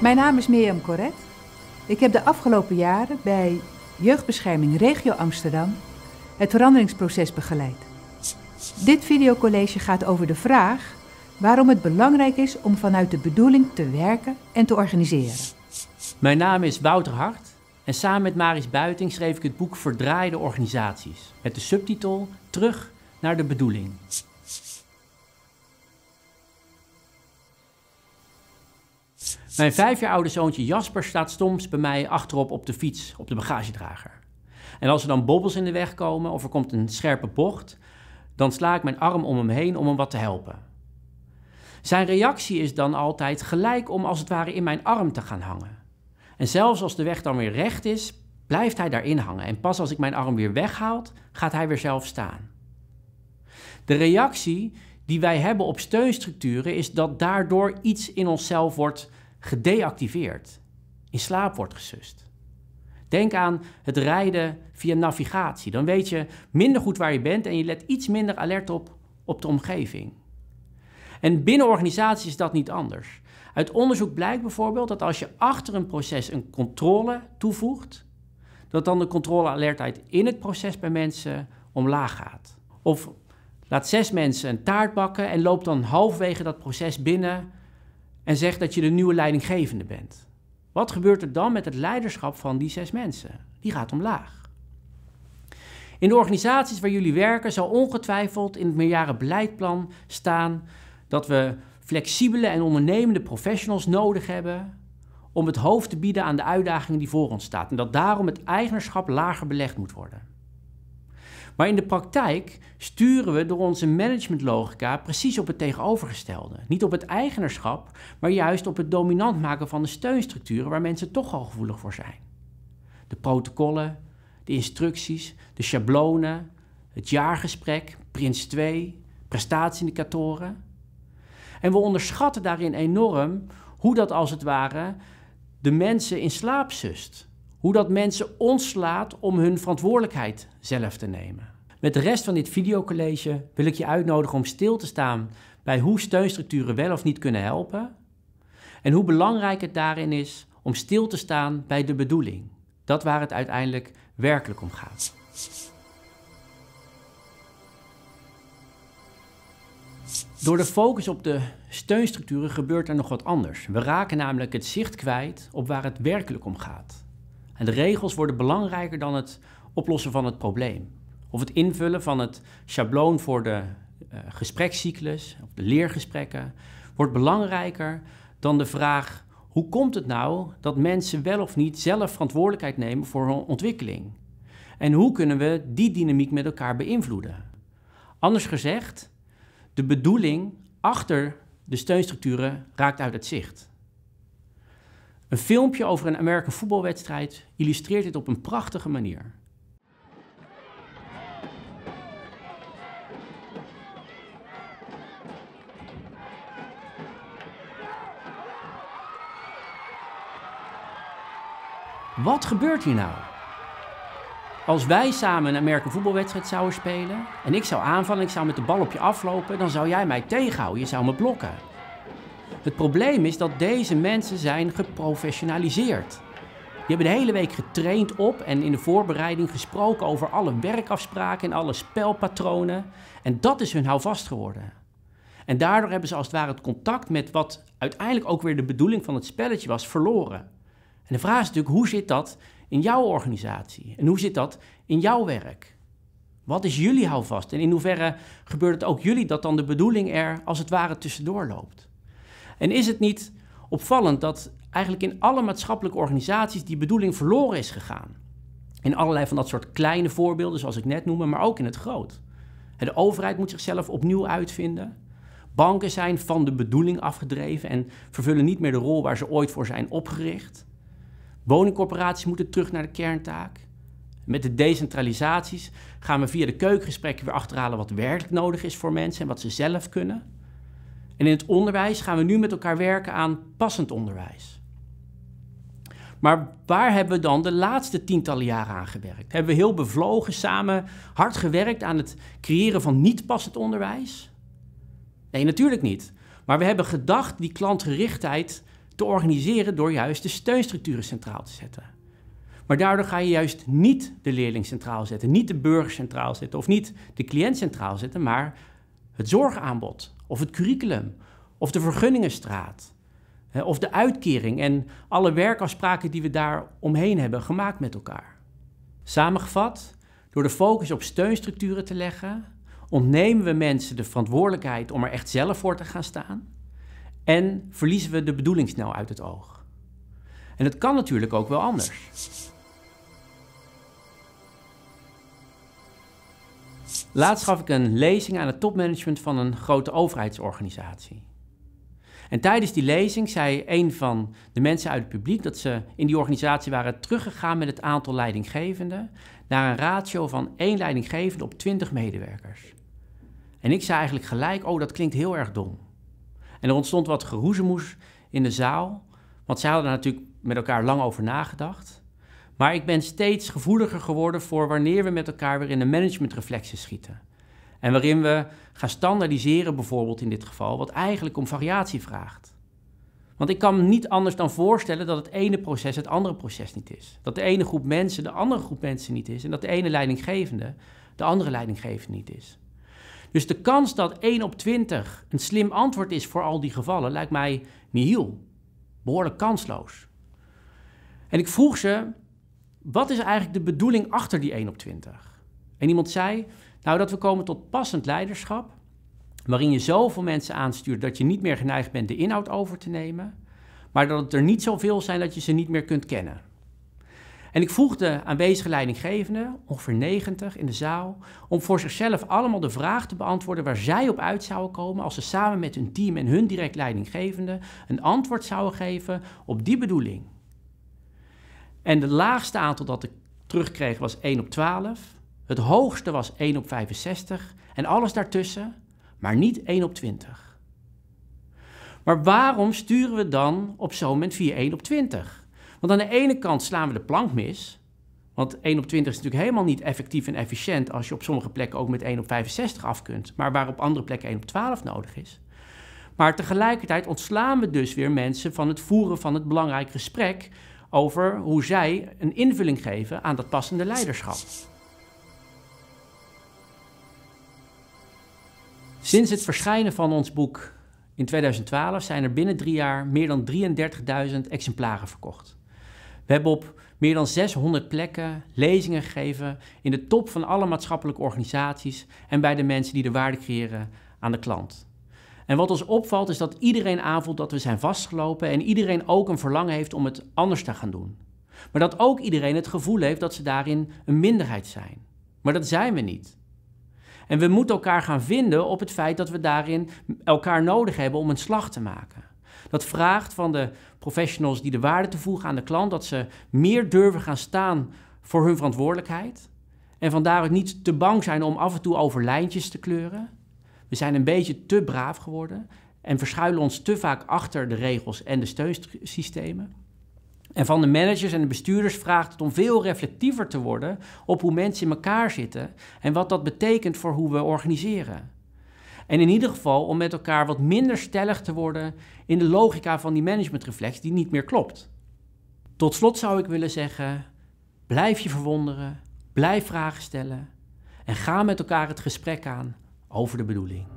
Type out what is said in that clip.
Mijn naam is Mirjam Corret. Ik heb de afgelopen jaren bij Jeugdbescherming Regio Amsterdam het veranderingsproces begeleid. Dit videocollege gaat over de vraag waarom het belangrijk is om vanuit de bedoeling te werken en te organiseren. Mijn naam is Wouter Hart en samen met Maris Buiting schreef ik het boek Verdraaide Organisaties met de subtitel Terug naar de bedoeling. Mijn vijf jaar oude zoontje Jasper staat soms bij mij achterop op de fiets, op de bagagedrager. En als er dan bobbels in de weg komen of er komt een scherpe bocht, dan sla ik mijn arm om hem heen om hem wat te helpen. Zijn reactie is dan altijd gelijk om als het ware in mijn arm te gaan hangen. En zelfs als de weg dan weer recht is, blijft hij daarin hangen. En pas als ik mijn arm weer weghaal, gaat hij weer zelf staan. De reactie die wij hebben op steunstructuren is dat daardoor iets in onszelf wordt gedeactiveerd, in slaap wordt gesust. Denk aan het rijden via navigatie. Dan weet je minder goed waar je bent en je let iets minder alert op op de omgeving. En binnen organisaties is dat niet anders. Uit onderzoek blijkt bijvoorbeeld dat als je achter een proces een controle toevoegt, dat dan de controlealertheid in het proces bij mensen omlaag gaat. Of laat zes mensen een taart bakken en loop dan halfwege dat proces binnen en zegt dat je de nieuwe leidinggevende bent. Wat gebeurt er dan met het leiderschap van die zes mensen? Die gaat omlaag. In de organisaties waar jullie werken zal ongetwijfeld in het meerjaren beleidplan staan dat we flexibele en ondernemende professionals nodig hebben om het hoofd te bieden aan de uitdagingen die voor ons staan. En dat daarom het eigenaarschap lager belegd moet worden. Maar in de praktijk sturen we door onze managementlogica precies op het tegenovergestelde. Niet op het eigenaarschap, maar juist op het dominant maken van de steunstructuren waar mensen toch al gevoelig voor zijn. De protocollen, de instructies, de schablonen, het jaargesprek, Prins 2, prestatieindicatoren. En we onderschatten daarin enorm hoe dat als het ware de mensen in slaap zust. Hoe dat mensen ontslaat om hun verantwoordelijkheid zelf te nemen. Met de rest van dit videocollege wil ik je uitnodigen om stil te staan bij hoe steunstructuren wel of niet kunnen helpen en hoe belangrijk het daarin is om stil te staan bij de bedoeling. Dat waar het uiteindelijk werkelijk om gaat. Door de focus op de steunstructuren gebeurt er nog wat anders. We raken namelijk het zicht kwijt op waar het werkelijk om gaat. En de regels worden belangrijker dan het oplossen van het probleem. Of het invullen van het schabloon voor de eh, gesprekscyclus, of de leergesprekken, wordt belangrijker dan de vraag hoe komt het nou dat mensen wel of niet zelf verantwoordelijkheid nemen voor hun ontwikkeling? En hoe kunnen we die dynamiek met elkaar beïnvloeden? Anders gezegd, de bedoeling achter de steunstructuren raakt uit het zicht. Een filmpje over een Amerikaanse voetbalwedstrijd illustreert dit op een prachtige manier. Wat gebeurt hier nou? Als wij samen een Amerikaanse voetbalwedstrijd zouden spelen en ik zou aanvallen ik zou met de bal op je aflopen, dan zou jij mij tegenhouden, je zou me blokken. Het probleem is dat deze mensen zijn geprofessionaliseerd. Die hebben de hele week getraind op en in de voorbereiding gesproken over alle werkafspraken en alle spelpatronen. En dat is hun houvast geworden. En daardoor hebben ze als het ware het contact met wat uiteindelijk ook weer de bedoeling van het spelletje was verloren. En de vraag is natuurlijk, hoe zit dat in jouw organisatie? En hoe zit dat in jouw werk? Wat is jullie houvast? En in hoeverre gebeurt het ook jullie dat dan de bedoeling er als het ware tussendoor loopt? En is het niet opvallend dat eigenlijk in alle maatschappelijke organisaties die bedoeling verloren is gegaan? In allerlei van dat soort kleine voorbeelden, zoals ik net noemde, maar ook in het groot. De overheid moet zichzelf opnieuw uitvinden. Banken zijn van de bedoeling afgedreven en vervullen niet meer de rol waar ze ooit voor zijn opgericht. Woningcorporaties moeten terug naar de kerntaak. Met de decentralisaties gaan we via de keukengesprekken weer achterhalen wat werkelijk nodig is voor mensen en wat ze zelf kunnen. En in het onderwijs gaan we nu met elkaar werken aan passend onderwijs. Maar waar hebben we dan de laatste tientallen jaren aan gewerkt? Hebben we heel bevlogen samen hard gewerkt aan het creëren van niet passend onderwijs? Nee, natuurlijk niet. Maar we hebben gedacht die klantgerichtheid te organiseren door juist de steunstructuren centraal te zetten. Maar daardoor ga je juist niet de leerling centraal zetten, niet de burger centraal zetten of niet de cliënt centraal zetten, maar het zorgaanbod of het curriculum of de vergunningenstraat of de uitkering en alle werkafspraken die we daar omheen hebben gemaakt met elkaar. Samengevat, door de focus op steunstructuren te leggen, ontnemen we mensen de verantwoordelijkheid om er echt zelf voor te gaan staan en verliezen we de bedoeling snel uit het oog. En het kan natuurlijk ook wel anders. Laatst gaf ik een lezing aan het topmanagement van een grote overheidsorganisatie. En tijdens die lezing zei een van de mensen uit het publiek dat ze in die organisatie waren teruggegaan met het aantal leidinggevenden naar een ratio van één leidinggevende op 20 medewerkers. En ik zei eigenlijk gelijk: Oh, dat klinkt heel erg dom. En er ontstond wat geroezemoes in de zaal, want zij hadden er natuurlijk met elkaar lang over nagedacht. Maar ik ben steeds gevoeliger geworden voor wanneer we met elkaar weer in de managementreflectie schieten. En waarin we gaan standaardiseren, bijvoorbeeld in dit geval, wat eigenlijk om variatie vraagt. Want ik kan me niet anders dan voorstellen dat het ene proces het andere proces niet is. Dat de ene groep mensen de andere groep mensen niet is. En dat de ene leidinggevende de andere leidinggevende niet is. Dus de kans dat 1 op 20 een slim antwoord is voor al die gevallen lijkt mij nihil. Behoorlijk kansloos. En ik vroeg ze, wat is eigenlijk de bedoeling achter die 1 op 20? En iemand zei, nou dat we komen tot passend leiderschap, waarin je zoveel mensen aanstuurt dat je niet meer geneigd bent de inhoud over te nemen, maar dat het er niet zoveel zijn dat je ze niet meer kunt kennen. En ik vroeg de aanwezige leidinggevenden, ongeveer 90 in de zaal, om voor zichzelf allemaal de vraag te beantwoorden waar zij op uit zouden komen als ze samen met hun team en hun direct leidinggevende een antwoord zouden geven op die bedoeling. En het laagste aantal dat ik terugkreeg was 1 op 12. Het hoogste was 1 op 65 en alles daartussen, maar niet 1 op 20. Maar waarom sturen we dan op zo'n moment 4 1 op 20? Want aan de ene kant slaan we de plank mis. Want 1 op 20 is natuurlijk helemaal niet effectief en efficiënt als je op sommige plekken ook met 1 op 65 af kunt, maar waar op andere plekken 1 op 12 nodig is. Maar tegelijkertijd ontslaan we dus weer mensen van het voeren van het belangrijk gesprek over hoe zij een invulling geven aan dat passende leiderschap. Sinds het verschijnen van ons boek in 2012 zijn er binnen drie jaar meer dan 33.000 exemplaren verkocht. We hebben op meer dan 600 plekken lezingen gegeven in de top van alle maatschappelijke organisaties en bij de mensen die de waarde creëren aan de klant. En wat ons opvalt is dat iedereen aanvoelt dat we zijn vastgelopen en iedereen ook een verlangen heeft om het anders te gaan doen. Maar dat ook iedereen het gevoel heeft dat ze daarin een minderheid zijn. Maar dat zijn we niet. En we moeten elkaar gaan vinden op het feit dat we daarin elkaar nodig hebben om een slag te maken. Dat vraagt van de professionals die de waarde toevoegen aan de klant, dat ze meer durven gaan staan voor hun verantwoordelijkheid. En vandaar ook niet te bang zijn om af en toe over lijntjes te kleuren. We zijn een beetje te braaf geworden en verschuilen ons te vaak achter de regels en de steunsystemen. En van de managers en de bestuurders vraagt het om veel reflectiever te worden op hoe mensen in elkaar zitten en wat dat betekent voor hoe we organiseren. En in ieder geval om met elkaar wat minder stellig te worden in de logica van die managementreflex die niet meer klopt. Tot slot zou ik willen zeggen: blijf je verwonderen, blijf vragen stellen en ga met elkaar het gesprek aan over de bedoeling.